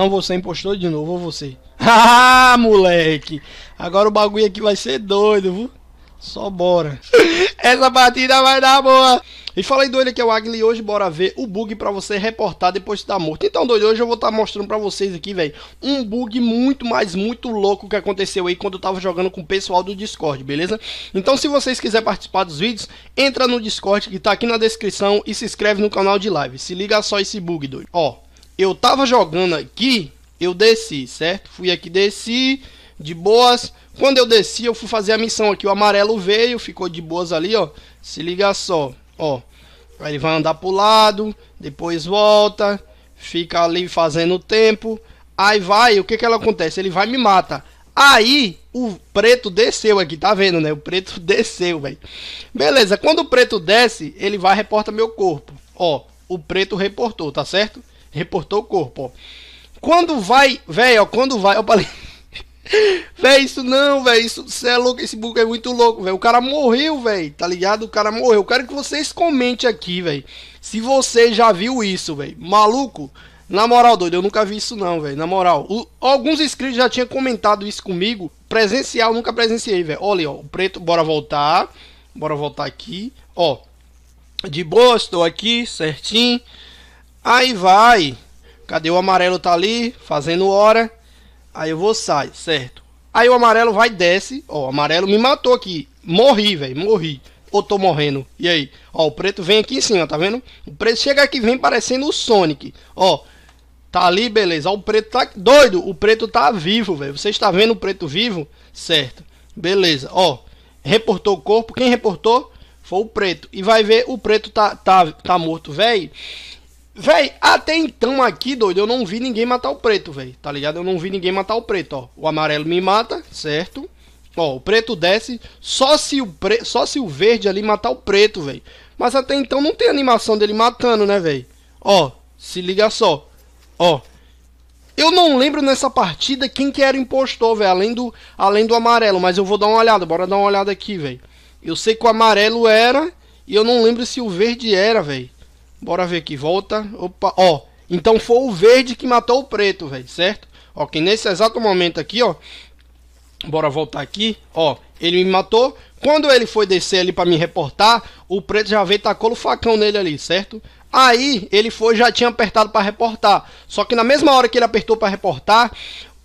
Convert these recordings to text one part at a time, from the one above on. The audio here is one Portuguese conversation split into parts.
Não, você impostor de novo, ou você? ah, moleque! Agora o bagulho aqui vai ser doido, viu? Só bora. Essa partida vai dar boa. E falei doido aqui é o Agli hoje bora ver o bug para você reportar depois de estar tá morto. Então doido, hoje eu vou estar tá mostrando para vocês aqui, velho, um bug muito, mas muito louco que aconteceu aí quando eu tava jogando com o pessoal do Discord, beleza? Então se vocês quiserem participar dos vídeos, entra no Discord que tá aqui na descrição e se inscreve no canal de live. Se liga só esse bug, doido. Ó, eu tava jogando aqui, eu desci, certo? Fui aqui, desci, de boas. Quando eu desci, eu fui fazer a missão aqui. O amarelo veio, ficou de boas ali, ó. Se liga só, ó. Aí ele vai andar pro lado, depois volta, fica ali fazendo tempo. Aí vai, o que que ela acontece? Ele vai e me mata. Aí o preto desceu aqui, tá vendo, né? O preto desceu, velho. Beleza, quando o preto desce, ele vai e reporta meu corpo. Ó, o preto reportou, tá certo? Reportou o corpo, ó. Quando vai, velho, quando vai, eu falei. Véi, isso não, véi, isso cê é louco, esse bug é muito louco, velho. O cara morreu, velho, tá ligado? O cara morreu. Eu quero que vocês comentem aqui, velho, se você já viu isso, velho. Maluco, na moral, doido, eu nunca vi isso não, velho. Na moral, o, alguns inscritos já tinham comentado isso comigo, presencial, nunca presenciei, velho. Olha, ó, o preto, bora voltar, bora voltar aqui, ó. De boa, estou aqui, certinho. Aí vai. Cadê o amarelo tá ali, fazendo hora. Aí eu vou sair, certo? Aí o amarelo vai desce. Ó, o amarelo me matou aqui. Morri, velho, morri. Ou tô morrendo. E aí? Ó, o preto vem aqui em cima, tá vendo? O preto chega aqui, vem parecendo o Sonic. Ó, Tá ali, beleza. Ó, o preto tá doido. O preto tá vivo, velho. Você está vendo o preto vivo? Certo. Beleza. Ó, reportou o corpo. Quem reportou? Foi o preto. E vai ver, o preto tá, tá, tá morto, velho. Véi, até então aqui, doido, eu não vi ninguém matar o preto, véi. Tá ligado? Eu não vi ninguém matar o preto, ó. O amarelo me mata, certo? Ó, o preto desce só se o, pre... só se o verde ali matar o preto, véi. Mas até então não tem animação dele matando, né, véi? Ó, se liga só. Ó. Eu não lembro nessa partida quem que era o impostor, velho, além do, além do amarelo. Mas eu vou dar uma olhada, bora dar uma olhada aqui, véi. Eu sei que o amarelo era e eu não lembro se o verde era, velho. Bora ver aqui, volta. Opa, ó. Então foi o verde que matou o preto, velho, certo? Ó, que nesse exato momento aqui, ó. Bora voltar aqui, ó. Ele me matou. Quando ele foi descer ali para me reportar, o preto já veio e tacou o facão nele ali, certo? Aí ele foi já tinha apertado para reportar. Só que na mesma hora que ele apertou para reportar,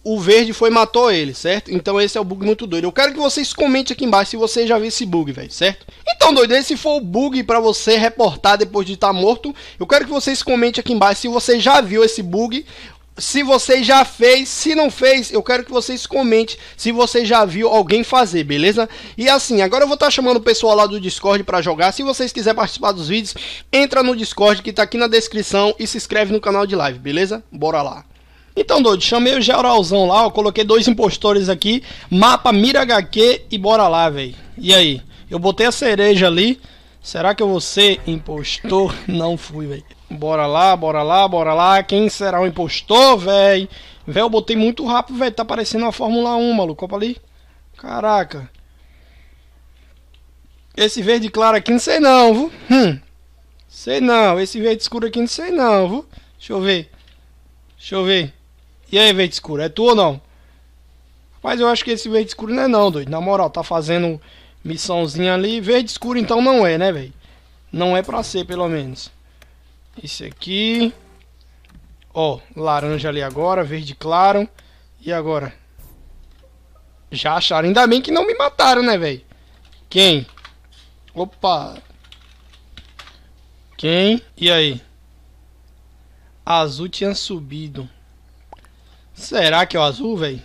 o verde foi e matou ele, certo? Então esse é o bug muito doido. Eu quero que vocês comentem aqui embaixo se você já viu esse bug, velho, certo? Então, doido, esse foi o bug para você reportar depois de estar tá morto. Eu quero que vocês comentem aqui embaixo se você já viu esse bug. Se você já fez, se não fez, eu quero que vocês comentem se você já viu alguém fazer, beleza? E assim, agora eu vou estar tá chamando o pessoal lá do Discord para jogar. Se vocês quiserem participar dos vídeos, entra no Discord que tá aqui na descrição e se inscreve no canal de live, beleza? Bora lá. Então, doido, chamei o geralzão lá, ó, coloquei dois impostores aqui, mapa, mira HQ e bora lá, velho. E aí? Eu botei a cereja ali. Será que eu vou ser impostor? Não fui, velho. Bora lá, bora lá, bora lá. Quem será o impostor, velho? Velho, eu botei muito rápido, velho. Tá parecendo uma Fórmula 1, maluco. Opa ali. Caraca. Esse verde claro aqui não sei não, viu? Hum. Sei não. Esse verde escuro aqui não sei não, viu? Deixa eu ver. Deixa eu ver. E aí, verde escuro, é tu ou não? Mas eu acho que esse verde escuro não é não, doido. Na moral, tá fazendo missãozinha ali. Verde escuro então não é, né, velho? Não é pra ser, pelo menos. Esse aqui. Ó, laranja ali agora, verde claro. E agora? Já acharam. Ainda bem que não me mataram, né, velho? Quem? Opa! Quem? E aí? Azul tinha subido. Será que é o azul, velho?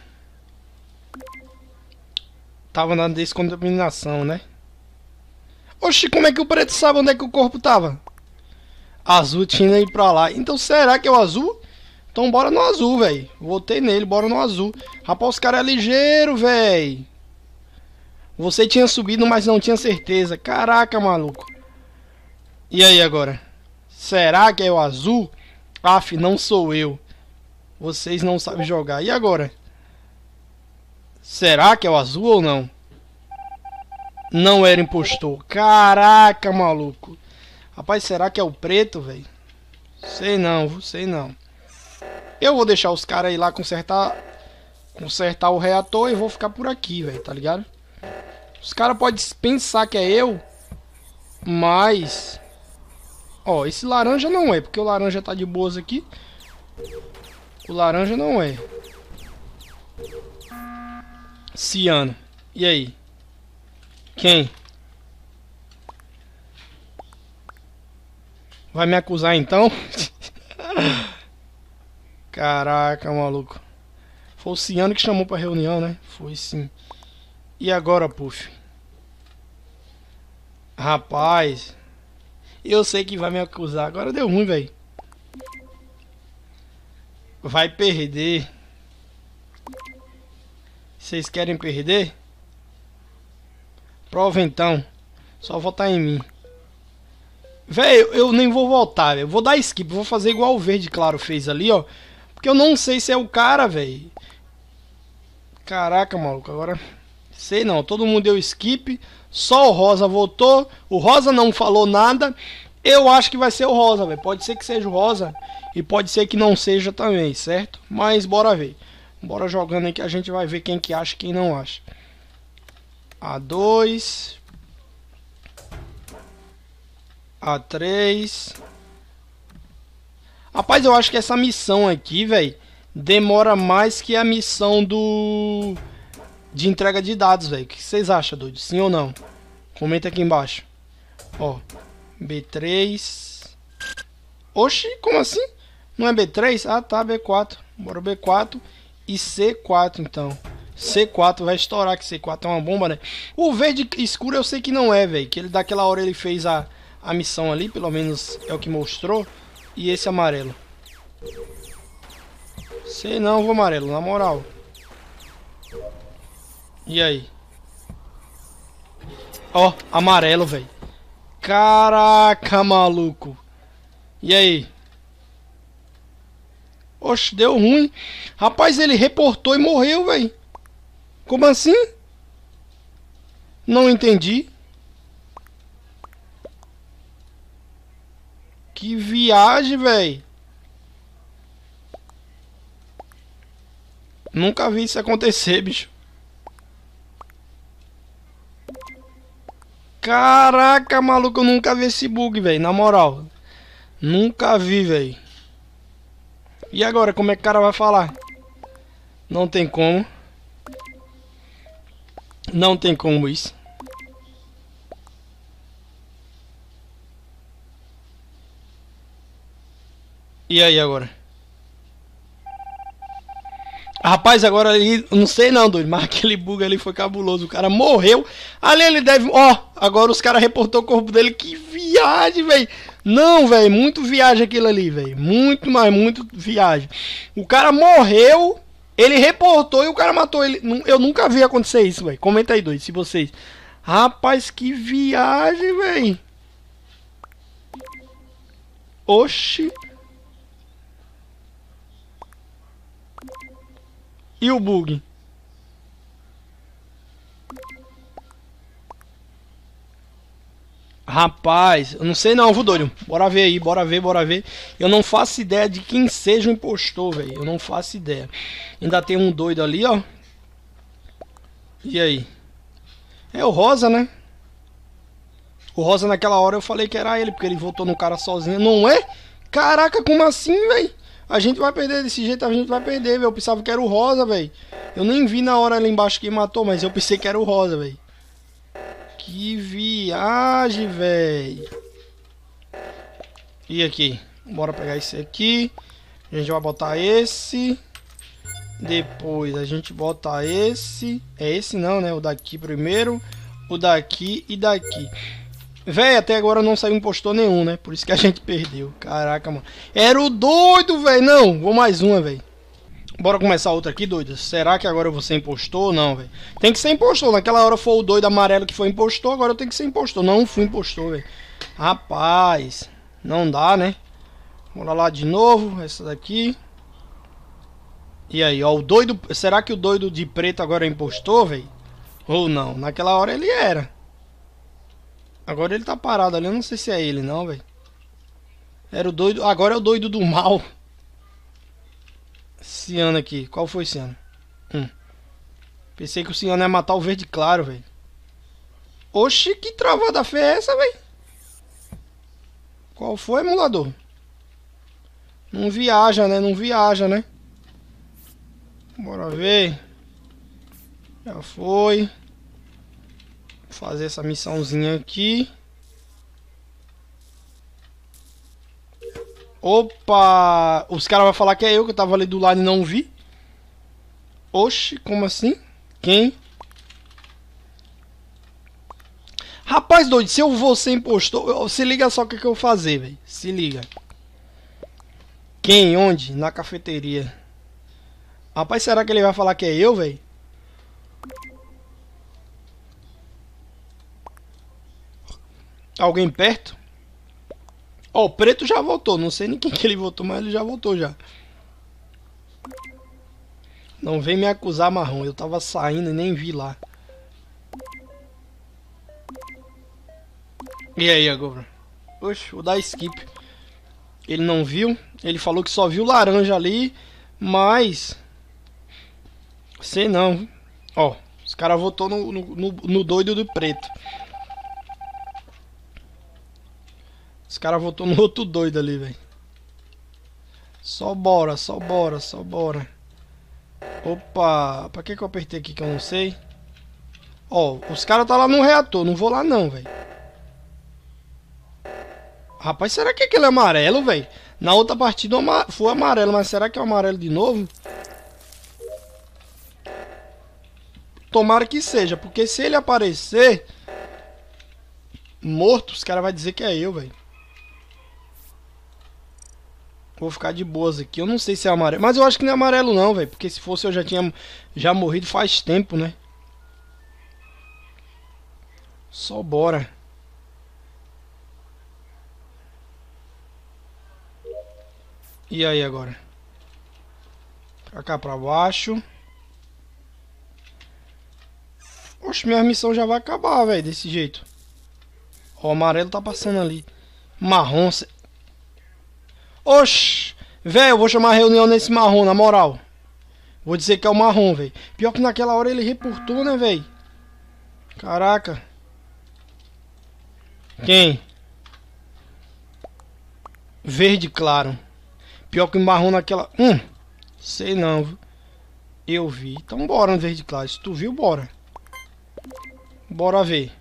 Tava na descontaminação, né? Oxi, como é que o preto sabe onde é que o corpo tava? Azul tinha ido pra lá. Então será que é o azul? Então bora no azul, velho. Voltei nele, bora no azul. Rapaz, os caras é ligeiro, velho. Você tinha subido, mas não tinha certeza. Caraca, maluco. E aí agora? Será que é o azul? Aff, não sou eu. Vocês não sabem jogar. E agora? Será que é o azul ou não? Não era impostor. Caraca, maluco. Rapaz, será que é o preto, velho? Sei não, sei não. Eu vou deixar os caras aí lá consertar consertar o reator e vou ficar por aqui, velho, tá ligado? Os caras podem pensar que é eu, mas... Ó, esse laranja não é, porque o laranja tá de boas aqui. O laranja não é. Ciano. E aí? Quem? Vai me acusar então? Caraca, maluco. Foi o Ciano que chamou pra reunião, né? Foi sim. E agora, Puff? Rapaz. Eu sei que vai me acusar. Agora deu ruim, velho. Vai perder. Vocês querem perder? Prova então. Só votar em mim. Velho, eu nem vou voltar, eu Vou dar skip, vou fazer igual o verde claro fez ali, ó. Porque eu não sei se é o cara, velho. Caraca, maluco, agora... Sei não, todo mundo deu skip, só o Rosa votou, o Rosa não falou nada, eu acho que vai ser o rosa, velho. Pode ser que seja o rosa e pode ser que não seja também, certo? Mas bora ver. Bora jogando aí que a gente vai ver quem que acha e quem não acha. A2 A3 Rapaz, eu acho que essa missão aqui, velho, demora mais que a missão do de entrega de dados, velho. O que vocês acham, doido? Sim ou não? Comenta aqui embaixo. Ó, B3. Oxi, como assim? Não é B3? Ah, tá, B4. Bora B4 e C4, então. C4 vai estourar, que C4 é uma bomba, né? O verde escuro eu sei que não é, velho. Que ele daquela hora ele fez a, a missão ali, pelo menos é o que mostrou. E esse amarelo. Sei não, vou amarelo, na moral. E aí? Ó, oh, amarelo, velho. Caraca, maluco. E aí? Oxe, deu ruim. Rapaz, ele reportou e morreu, velho. Como assim? Não entendi. Que viagem, velho. Nunca vi isso acontecer, bicho. Caraca, maluco, eu nunca vi esse bug, velho. Na moral. Nunca vi, velho. E agora, como é que o cara vai falar? Não tem como. Não tem como isso. E aí agora? Rapaz, agora ali, não sei não, doido, mas aquele bug ali foi cabuloso. O cara morreu. Ali ele deve. Ó, agora os caras reportou o corpo dele. Que viagem, velho. Não, velho, muito viagem aquilo ali, velho. Muito, mas muito viagem. O cara morreu, ele reportou e o cara matou ele. Eu nunca vi acontecer isso, velho. Comenta aí, doido, se vocês. Rapaz, que viagem, velho. Oxi. E o bug? Rapaz, eu não sei não, Vudolho. Bora ver aí, bora ver, bora ver. Eu não faço ideia de quem seja o impostor, velho. Eu não faço ideia. Ainda tem um doido ali, ó. E aí? É o Rosa, né? O Rosa naquela hora eu falei que era ele, porque ele votou no cara sozinho. Não é? Caraca, como assim, velho? A gente vai perder desse jeito, a gente vai perder, velho. Eu pensava que era o Rosa, velho. Eu nem vi na hora ali embaixo que matou, mas eu pensei que era o Rosa, velho. Que viagem, velho. E aqui? Bora pegar esse aqui. A gente vai botar esse. Depois a gente bota esse. É esse não, né? O daqui primeiro. O daqui e daqui. Véi, até agora não saiu impostor nenhum, né? Por isso que a gente perdeu. Caraca, mano. Era o doido, velho. Não, vou mais uma, velho. Bora começar outra aqui, doido. Será que agora eu vou ser impostor ou não, velho? Tem que ser impostor. Naquela hora foi o doido amarelo que foi impostor, agora eu tenho que ser impostor. Não fui impostor, velho. Rapaz, não dá, né? Bora lá de novo, essa daqui. E aí, ó, o doido... Será que o doido de preto agora é impostor, velho? Ou não? Naquela hora ele era. Agora ele tá parado ali, eu não sei se é ele não, velho. Era o doido, agora é o doido do mal. Ciano aqui, qual foi Ciano? Hum. Pensei que o Ciano ia matar o verde claro, velho. Oxi, que travada fé é essa, velho? Qual foi, emulador? Não viaja, né? Não viaja, né? Bora ver. Já foi fazer essa missãozinha aqui. Opa! Os caras vão falar que é eu que eu tava ali do lado e não vi. Oxe, como assim? Quem? Rapaz doido, se eu vou ser impostor, se liga só o que, que eu vou fazer, velho. Se liga. Quem? Onde? Na cafeteria. Rapaz, será que ele vai falar que é eu, velho? Alguém perto? Ó, oh, o preto já voltou. Não sei nem quem que ele voltou, mas ele já voltou já. Não vem me acusar, marrom. Eu tava saindo e nem vi lá. E aí, agora? Oxe, vou dar skip. Ele não viu. Ele falou que só viu laranja ali. Mas... Sei não. Ó, os caras votou no, no, no, no doido do preto. Os caras votou no outro doido ali, velho. Só bora, só bora, só bora. Opa, pra que que eu apertei aqui que eu não sei? Ó, os caras tá lá no reator, não vou lá não, velho. Rapaz, será que aquele é amarelo, velho? Na outra partida foi amarelo, mas será que é amarelo de novo? Tomara que seja, porque se ele aparecer morto, os caras vão dizer que é eu, velho. Vou ficar de boas aqui. Eu não sei se é amarelo. Mas eu acho que não é amarelo não, velho. Porque se fosse eu já tinha já morrido faz tempo, né? Só bora. E aí agora? Pra cá, pra baixo. Oxe, minha missão já vai acabar, velho, desse jeito. Ó, o amarelo tá passando ali. Marrom, Oxi, velho, eu vou chamar reunião nesse marrom, na moral. Vou dizer que é o marrom, velho. Pior que naquela hora ele reportou, né, velho? Caraca. Quem? Verde claro. Pior que o marrom naquela... Hum, sei não, viu? Eu vi. Então bora no verde claro. Se tu viu, bora. Bora ver.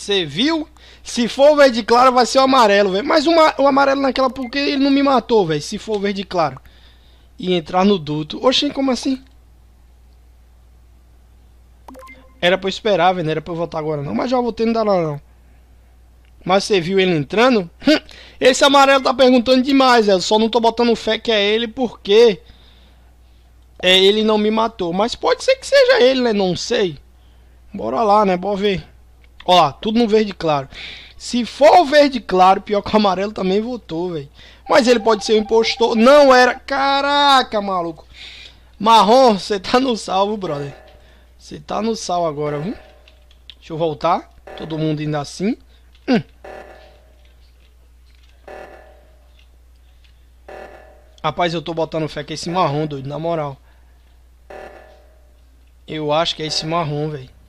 Você viu? Se for verde claro, vai ser o amarelo, velho. Mas o, o amarelo naquela porque ele não me matou, velho. Se for verde claro. E entrar no duto. Oxi, como assim? Era pra eu esperar, velho. Não era pra eu voltar agora, não. Mas já voltei, não dá lá, não. Mas você viu ele entrando? Hum, esse amarelo tá perguntando demais, velho. Só não tô botando fé que é ele porque... É, ele não me matou. Mas pode ser que seja ele, né? Não sei. Bora lá, né? Bora ver. Ó, tudo no verde claro. Se for o verde claro, pior que o amarelo também votou, velho. Mas ele pode ser um impostor. Não era. Caraca, maluco. Marrom, você tá no salvo, brother. Você tá no sal agora, viu? Deixa eu voltar. Todo mundo ainda assim. Hum. Rapaz, eu tô botando fé que é esse marrom, doido, na moral. Eu acho que é esse marrom, velho.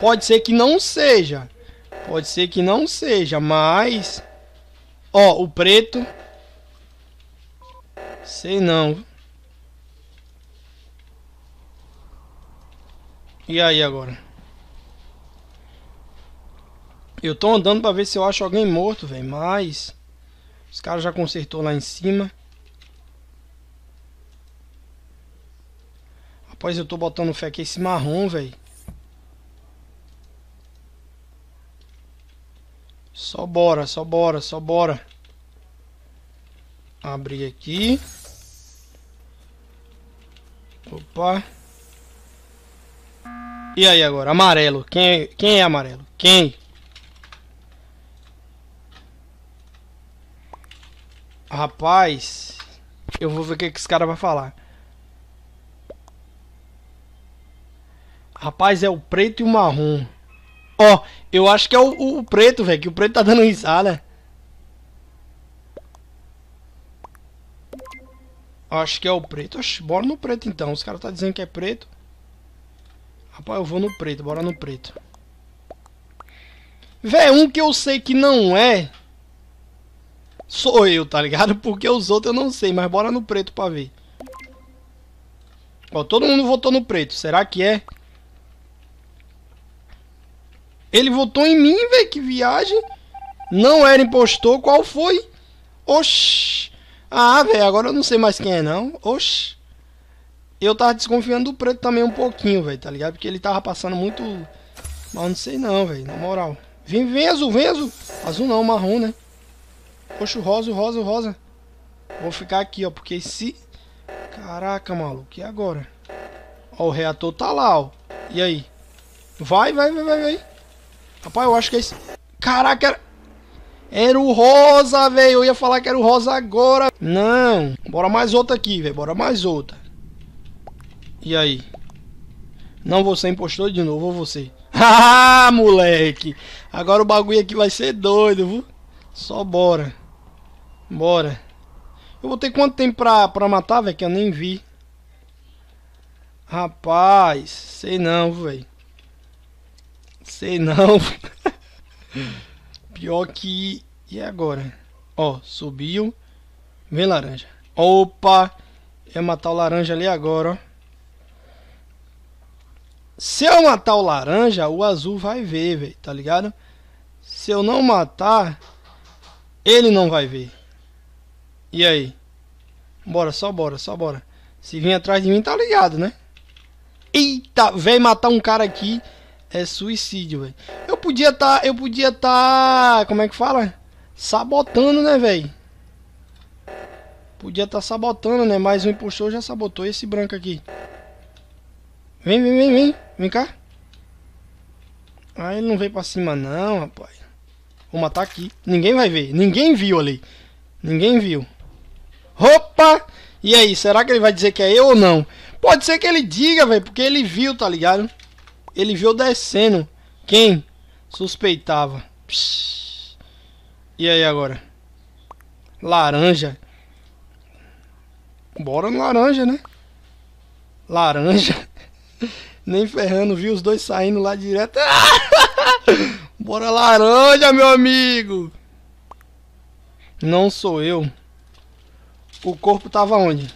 Pode ser que não seja. Pode ser que não seja, mas. Ó, o preto. Sei não. E aí agora? Eu tô andando pra ver se eu acho alguém morto, velho. Mas. Os caras já consertou lá em cima. Rapaz, eu tô botando fé aqui esse marrom, velho. Só bora, só bora, só bora. Abrir aqui. Opa. E aí agora? Amarelo. Quem é, quem é amarelo? Quem? Rapaz, eu vou ver o que, que esse cara vai falar. Rapaz, é o preto e o marrom. Ó, eu acho que é o, o preto, velho, que o preto tá dando risada. Acho que é o preto. Oxi, bora no preto então. Os caras tá dizendo que é preto. Rapaz, eu vou no preto. Bora no preto. Véi, um que eu sei que não é. Sou eu, tá ligado? Porque os outros eu não sei. Mas bora no preto pra ver. Ó, todo mundo votou no preto. Será que é? Ele votou em mim, velho. Que viagem. Não era impostor. Qual foi? Oxi. Ah, velho. Agora eu não sei mais quem é, não. Oxi. Eu tava desconfiando do preto também um pouquinho, velho. Tá ligado? Porque ele tava passando muito. Mas não sei, não, velho. Na moral. Vem, vem azul, vem azul. Azul não, marrom, né? Poxa, rosa, rosa, rosa. Vou ficar aqui, ó. Porque se. Caraca, maluco. E agora? Ó, o reator tá lá, ó. E aí? Vai, vai, vai, vai, vai. Rapaz, eu acho que é esse. Caraca, era... era o rosa, velho. Eu ia falar que era o rosa agora. Não. Bora mais outra aqui, velho. Bora mais outra. E aí? Não, você impostor de novo, ou você? ah, moleque. Agora o bagulho aqui vai ser doido, viu? Só bora. Bora. Eu vou ter quanto tempo pra, pra matar, velho? Que eu nem vi. Rapaz, sei não, velho. Sei não. Pior que. E agora? Ó, subiu. Vem laranja. Opa! Ia matar o laranja ali agora, ó. Se eu matar o laranja, o azul vai ver, velho, tá ligado? Se eu não matar, ele não vai ver. E aí? Bora, só bora, só bora. Se vir atrás de mim, tá ligado, né? Eita, velho, matar um cara aqui. É suicídio, velho. Eu podia tá, eu podia tá, como é que fala? Sabotando, né, velho? Podia tá sabotando, né? Mas o impostor já sabotou esse branco aqui. Vem, vem, vem, vem. Vem cá. Ah, ele não veio pra cima não, rapaz. Vou matar aqui. Ninguém vai ver. Ninguém viu ali. Ninguém viu. Opa! E aí, será que ele vai dizer que é eu ou não? Pode ser que ele diga, velho, porque ele viu, tá ligado? ele viu descendo quem suspeitava. Psh. E aí agora? Laranja. Bora no laranja, né? Laranja. Nem ferrando, viu os dois saindo lá direto. Bora laranja, meu amigo. Não sou eu. O corpo tava onde?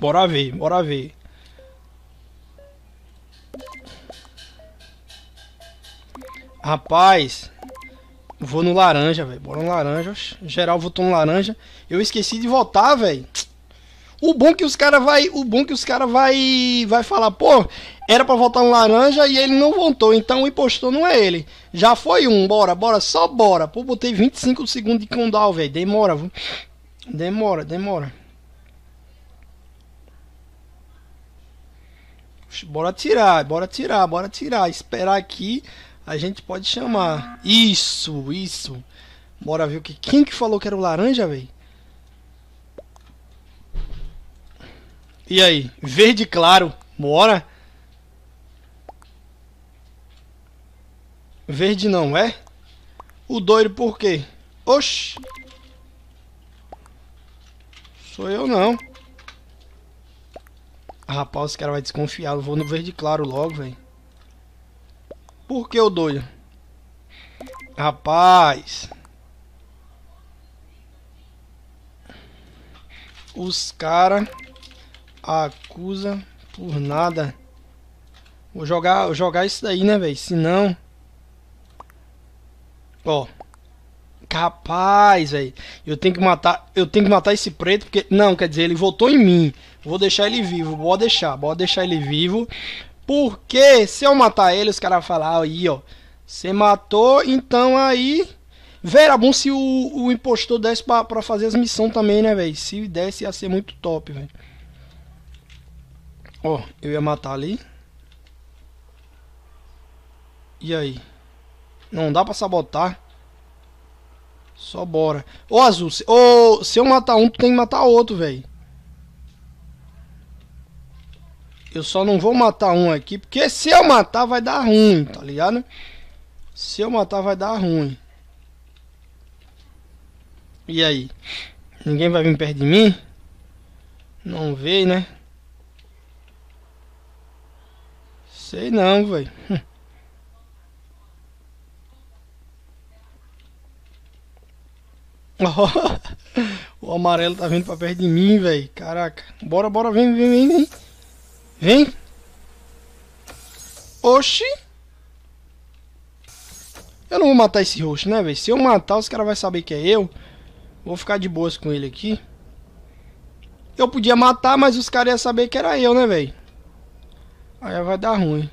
Bora ver, bora ver. Rapaz, vou no laranja, velho. Bora no laranja. Geral votou no laranja. Eu esqueci de votar, velho. O bom que os cara vai, o bom que os cara vai vai falar, pô, era para votar no laranja e ele não votou, então o impostor não é ele. Já foi um, bora, bora, só bora. Pô, botei 25 segundos de condal, velho. Demora, viu? Demora, demora. Bora tirar, bora tirar, bora tirar. Esperar aqui a gente pode chamar. Isso, isso. Bora ver o que. Quem que falou que era o laranja, velho? E aí? Verde claro. Bora. Verde não é? O doido por quê? Oxi. Sou eu não. Rapaz, os caras vão desconfiar. Eu vou no verde claro logo, velho. Por que o doido? Rapaz. Os cara acusa por nada. Vou jogar, jogar isso daí, né, velho? Se não... Ó. Capaz, velho. Eu tenho que matar, eu tenho que matar esse preto porque não, quer dizer, ele votou em mim. Vou deixar ele vivo, vou deixar, vou deixar ele vivo porque se eu matar ele, os caras falar aí, ó. Você matou, então aí. Vera, é bom se o, o impostor desse pra, pra fazer as missões também, né, velho? Se desse, ia ser muito top, velho. Ó, eu ia matar ali. E aí? Não dá pra sabotar. Só bora. Ô, Azul, se, ô, se eu matar um, tu tem que matar outro, velho. Eu só não vou matar um aqui, porque se eu matar vai dar ruim, tá ligado? Se eu matar vai dar ruim. E aí? Ninguém vai vir perto de mim? Não veio, né? Sei não, velho. o amarelo tá vindo pra perto de mim, velho. Caraca. Bora, bora, vem, vem, vem, vem. Vem. Oxi. Eu não vou matar esse roxo, né, velho? Se eu matar, os caras vão saber que é eu. Vou ficar de boas com ele aqui. Eu podia matar, mas os caras iam saber que era eu, né, velho? Aí vai dar ruim.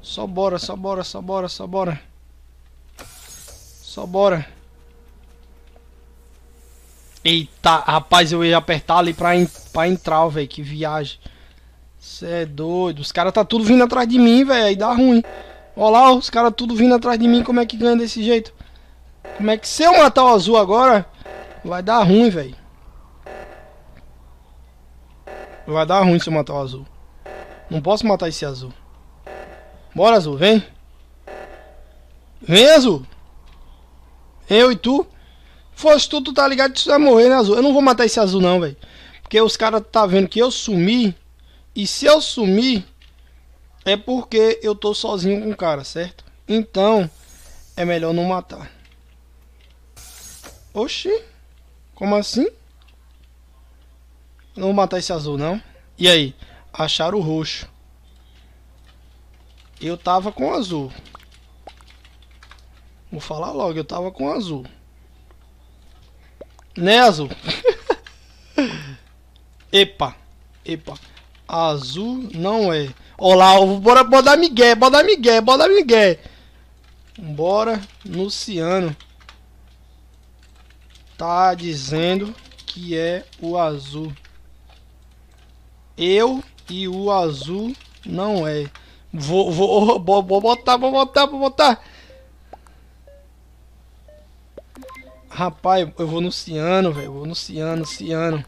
Só bora, só bora, só bora, só bora. Só bora. Eita, rapaz, eu ia apertar ali pra, en pra entrar, velho. Que viagem. Cê é doido. Os caras tá tudo vindo atrás de mim, velho. Aí dá ruim. Olha lá, os caras tudo vindo atrás de mim. Como é que ganha desse jeito? Como é que se eu matar o azul agora, vai dar ruim, velho. Vai dar ruim se eu matar o azul. Não posso matar esse azul. Bora, azul, vem. Vem, azul. Eu e tu fosse tu, tu tá ligado tu vai morrer, né, Azul? Eu não vou matar esse Azul, não, velho. Porque os caras tá vendo que eu sumi. E se eu sumir, é porque eu tô sozinho com o cara, certo? Então, é melhor não matar. Oxi. Como assim? Não vou matar esse azul, não. E aí? Acharam o roxo. Eu tava com o azul. Vou falar logo, eu tava com o azul. Né, Azul? epa, epa. Azul não é. Olá, bora botar Miguel, bora Miguel, bora Miguel. Bora, Luciano. Tá dizendo que é o azul. Eu e o azul não é. Vou, vou, vou, vou botar, vou botar, vou botar. Rapaz, eu vou no Ciano, velho. Vou no Ciano, Ciano.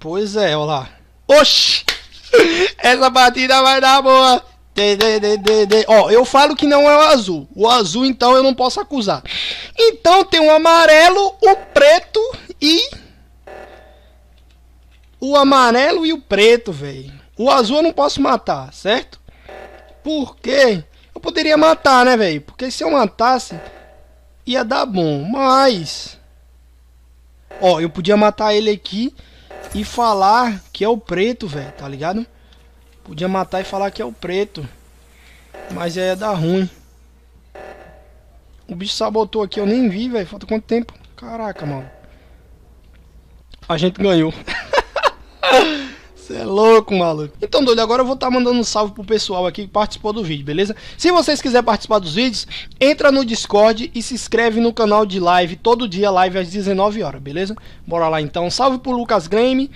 Pois é, olha lá. Oxi! Essa batida vai dar boa. De, de, de, Ó, eu falo que não é o azul. O azul, então, eu não posso acusar. Então tem o amarelo, o preto e. O amarelo e o preto, velho. O azul eu não posso matar, certo? Por quê? Eu poderia matar, né, velho? Porque se eu matasse, ia dar bom. Mas. Ó, eu podia matar ele aqui e falar que é o preto, velho, tá ligado? Podia matar e falar que é o preto. Mas aí ia dar ruim. O bicho sabotou aqui, eu nem vi, velho. Falta quanto tempo? Caraca, mano. A gente ganhou. Você é louco, maluco. Então, doido, agora eu vou estar tá mandando um salve pro pessoal aqui que participou do vídeo, beleza? Se vocês quiserem participar dos vídeos, entra no Discord e se inscreve no canal de live, todo dia live às 19 horas, beleza? Bora lá então. Salve pro Lucas Game,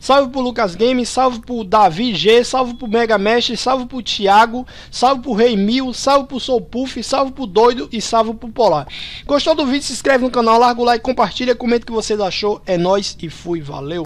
salve pro Lucas Game, salve pro Davi G, salve pro Mega Mesh, salve pro Thiago, salve pro Rei Mil, salve pro Soul Puff, salve pro Doido e salve pro Polar. Gostou do vídeo? Se inscreve no canal, larga o like, compartilha, comenta o que vocês achou. É nós e fui, valeu.